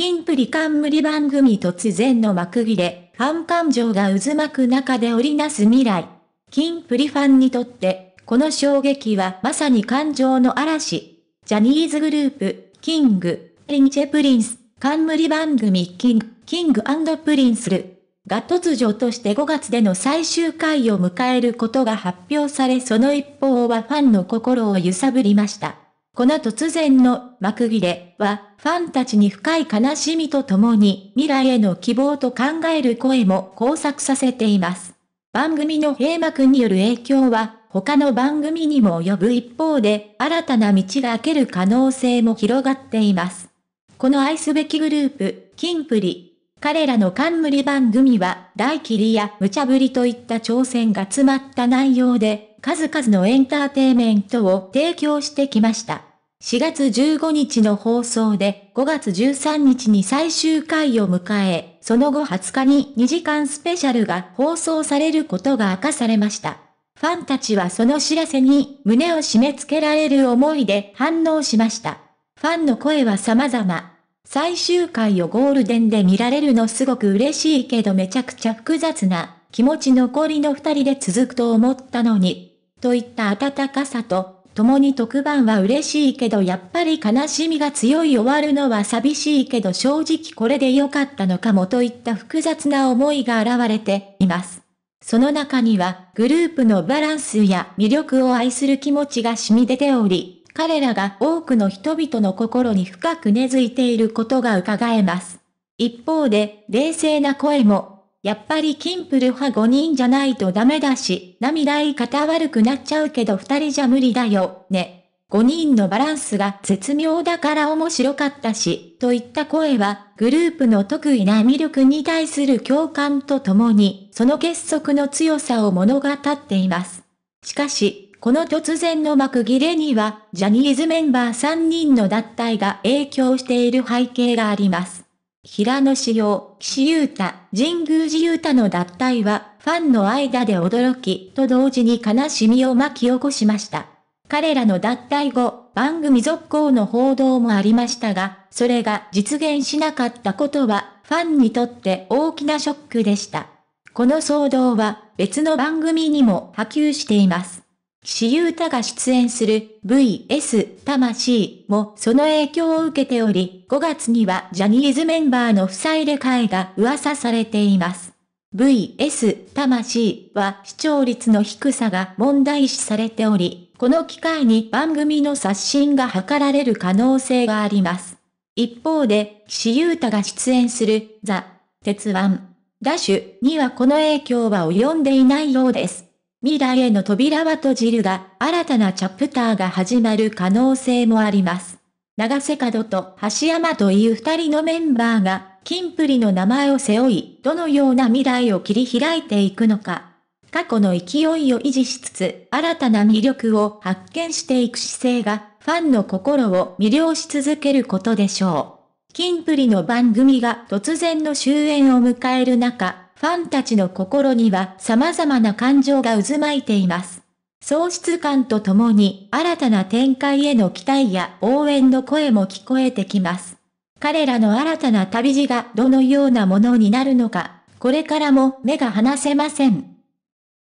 キンプリ冠番組突然の幕切れ、ファン感情が渦巻く中で織りなす未来。キンプリファンにとって、この衝撃はまさに感情の嵐。ジャニーズグループ、キング、リンチェプリンス、冠番組キング、キングプリンスル。が突如として5月での最終回を迎えることが発表されその一方はファンの心を揺さぶりました。この突然の幕切れは、ファンたちに深い悲しみとともに、未来への希望と考える声も交錯させています。番組の閉幕による影響は、他の番組にも及ぶ一方で、新たな道が開ける可能性も広がっています。この愛すべきグループ、キンプリ。彼らの冠番組は、大切りや無茶ぶりといった挑戦が詰まった内容で、数々のエンターテイメントを提供してきました。4月15日の放送で5月13日に最終回を迎え、その後20日に2時間スペシャルが放送されることが明かされました。ファンたちはその知らせに胸を締め付けられる思いで反応しました。ファンの声は様々。最終回をゴールデンで見られるのすごく嬉しいけどめちゃくちゃ複雑な気持ち残りの二人で続くと思ったのに、といった温かさと共に特番は嬉しいけどやっぱり悲しみが強い終わるのは寂しいけど正直これで良かったのかもといった複雑な思いが現れています。その中にはグループのバランスや魅力を愛する気持ちが染み出ており、彼らが多くの人々の心に深く根付いていることが伺えます。一方で冷静な声もやっぱりキンプル派5人じゃないとダメだし、涙言い方悪くなっちゃうけど2人じゃ無理だよ、ね。5人のバランスが絶妙だから面白かったし、といった声は、グループの得意な魅力に対する共感とともに、その結束の強さを物語っています。しかし、この突然の幕切れには、ジャニーズメンバー3人の脱退が影響している背景があります。平野紫耀、岸優太、神宮寺優太の脱退は、ファンの間で驚きと同時に悲しみを巻き起こしました。彼らの脱退後、番組続行の報道もありましたが、それが実現しなかったことは、ファンにとって大きなショックでした。この騒動は、別の番組にも波及しています。私有太が出演する VS 魂もその影響を受けており、5月にはジャニーズメンバーの不再入れ替えが噂されています。VS 魂は視聴率の低さが問題視されており、この機会に番組の刷新が図られる可能性があります。一方で、岸優太が出演するザ・鉄腕、ダッシュにはこの影響は及んでいないようです。未来への扉は閉じるが、新たなチャプターが始まる可能性もあります。長瀬角と橋山という二人のメンバーが、金プリの名前を背負い、どのような未来を切り開いていくのか。過去の勢いを維持しつつ、新たな魅力を発見していく姿勢が、ファンの心を魅了し続けることでしょう。金プリの番組が突然の終焉を迎える中、ファンたちの心には様々な感情が渦巻いています。喪失感とともに新たな展開への期待や応援の声も聞こえてきます。彼らの新たな旅路がどのようなものになるのか、これからも目が離せません。